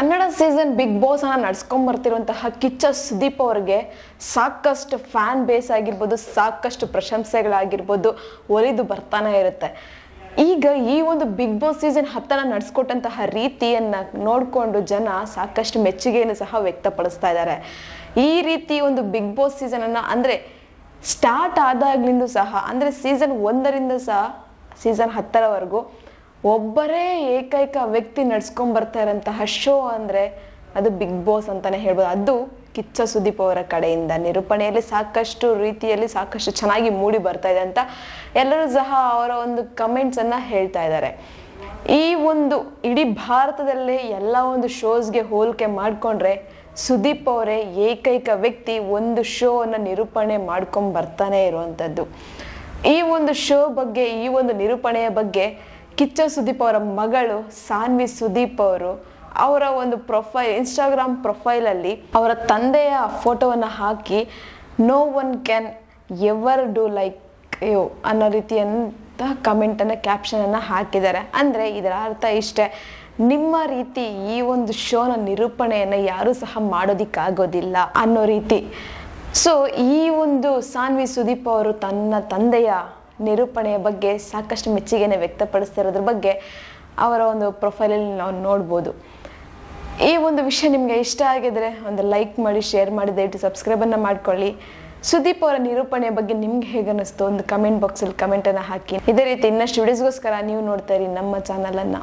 Kannada season big boss ಅನ್ನ ನಡ್ಸ್ಕೊಂಡ್ ಬರ್ತಿರುವಂತಹ ಕಿಚ್ಚ ಸುದೀಪ್ ಅವ್ರಿಗೆ ಸಾಕಷ್ಟು ಫ್ಯಾನ್ ಬೇಸ್ ಆಗಿರ್ಬೋದು ಸಾಕಷ್ಟು ಪ್ರಶಂಸೆಗಳಾಗಿರ್ಬೋದು ಒಲಿದು ಬರ್ತಾನೆ ಇರುತ್ತೆ ಈಗ ಈ ಒಂದು ಬಿಗ್ ಬಾಸ್ ಸೀಸನ್ ಹತ್ತನ ನಡೆಸ್ಕೊಟ್ಟಂತಹ ರೀತಿಯನ್ನ ನೋಡಿಕೊಂಡು ಜನ ಸಾಕಷ್ಟು ಮೆಚ್ಚುಗೆಯನ್ನು ಸಹ ವ್ಯಕ್ತಪಡಿಸ್ತಾ ಇದ್ದಾರೆ ಈ ರೀತಿ ಒಂದು ಬಿಗ್ ಬಾಸ್ ಸೀಸನ್ ಅನ್ನ ಅಂದ್ರೆ ಸ್ಟಾರ್ಟ್ ಆದಾಗ್ಲಿಂದ ಸಹ ಅಂದ್ರೆ ಸೀಸನ್ ಒಂದರಿಂದ ಸಹ ಸೀಸನ್ ಹತ್ತರವರೆಗೂ ಒಬ್ಬರೇ ಏಕೈಕ ವ್ಯಕ್ತಿ ನಡ್ಸ್ಕೊಂಡ್ ಬರ್ತಾ ಇರೋಂತಹ ಶೋ ಅಂದರೆ ಅದು ಬಿಗ್ ಬಾಸ್ ಅಂತಾನೆ ಹೇಳ್ಬೋದು ಅದು ಕಿಚ್ಚ ಸುದೀಪ್ ಅವರ ಕಡೆಯಿಂದ ನಿರೂಪಣೆಯಲ್ಲಿ ಸಾಕಷ್ಟು ರೀತಿಯಲ್ಲಿ ಸಾಕಷ್ಟು ಚೆನ್ನಾಗಿ ಮೂಡಿ ಬರ್ತಾ ಇದೆ ಅಂತ ಎಲ್ಲರೂ ಸಹ ಅವರ ಒಂದು ಕಮೆಂಟ್ಸನ್ನು ಹೇಳ್ತಾ ಇದ್ದಾರೆ ಈ ಒಂದು ಇಡೀ ಭಾರತದಲ್ಲೇ ಎಲ್ಲ ಒಂದು ಶೋಸ್ಗೆ ಹೋಲಿಕೆ ಮಾಡಿಕೊಂಡ್ರೆ ಸುದೀಪ್ ಅವರೇ ಏಕೈಕ ವ್ಯಕ್ತಿ ಒಂದು ಶೋವನ್ನು ನಿರೂಪಣೆ ಮಾಡ್ಕೊಂಡು ಬರ್ತಾನೆ ಇರುವಂಥದ್ದು ಈ ಒಂದು ಶೋ ಬಗ್ಗೆ ಈ ಒಂದು ನಿರೂಪಣೆಯ ಬಗ್ಗೆ ಕಿಚ್ಚ ಸುದೀಪ್ ಅವರ ಮಗಳು ಸಾನ್ವಿ ಸುದೀಪ್ ಅವರು ಅವರ ಒಂದು ಪ್ರೊಫೈಲ್ ಇನ್ಸ್ಟಾಗ್ರಾಮ್ ಪ್ರೊಫೈಲಲ್ಲಿ ಅವರ ತಂದೆಯ ಫೋಟೋವನ್ನು ಹಾಕಿ no one can ever do like yo ಅನ್ನೋ ರೀತಿಯಂತ ಕಮೆಂಟನ್ನು ಕ್ಯಾಪ್ಷನನ್ನು ಹಾಕಿದ್ದಾರೆ ಅಂದರೆ ಇದರ ಅರ್ಥ ಇಷ್ಟೇ ನಿಮ್ಮ ರೀತಿ ಈ ಒಂದು ಶೋನ ನಿರೂಪಣೆಯನ್ನು ಯಾರೂ ಸಹ ಮಾಡೋದಿಕ್ಕಾಗೋದಿಲ್ಲ ಅನ್ನೋ ರೀತಿ ಸೊ ಈ ಒಂದು ಸಾನ್ವಿ ಸುದೀಪ್ ಅವರು ತನ್ನ ತಂದೆಯ ನಿರೂಪಣೆಯ ಬಗ್ಗೆ ಸಾಕಷ್ಟು ಮೆಚ್ಚುಗೆಯನ್ನು ವ್ಯಕ್ತಪಡಿಸ್ತಿರೋದ್ರ ಬಗ್ಗೆ ಅವರ ಒಂದು ಪ್ರೊಫೈಲಲ್ಲಿ ನಾವು ನೋಡ್ಬೋದು ಈ ಒಂದು ವಿಷಯ ನಿಮಗೆ ಇಷ್ಟ ಆಗಿದ್ರೆ ಒಂದು ಲೈಕ್ ಮಾಡಿ ಶೇರ್ ಮಾಡಿ ದಯವಿಟ್ಟು ಸಬ್ಸ್ಕ್ರೈಬನ್ನು ಮಾಡ್ಕೊಳ್ಳಿ ಸುದೀಪ್ ಅವರ ನಿರೂಪಣೆಯ ಬಗ್ಗೆ ನಿಮ್ಗೆ ಹೇಗೆ ಅನ್ನಿಸ್ತು ಒಂದು ಕಮೆಂಟ್ ಬಾಕ್ಸಲ್ಲಿ ಕಮೆಂಟನ್ನು ಹಾಕಿ ಇದೇ ರೀತಿ ಇನ್ನಷ್ಟು ವಿಡಿಯೋಸ್ಗೋಸ್ಕರ ನೀವು ನೋಡ್ತಾ ಇರಿ ನಮ್ಮ ಚಾನಲನ್ನು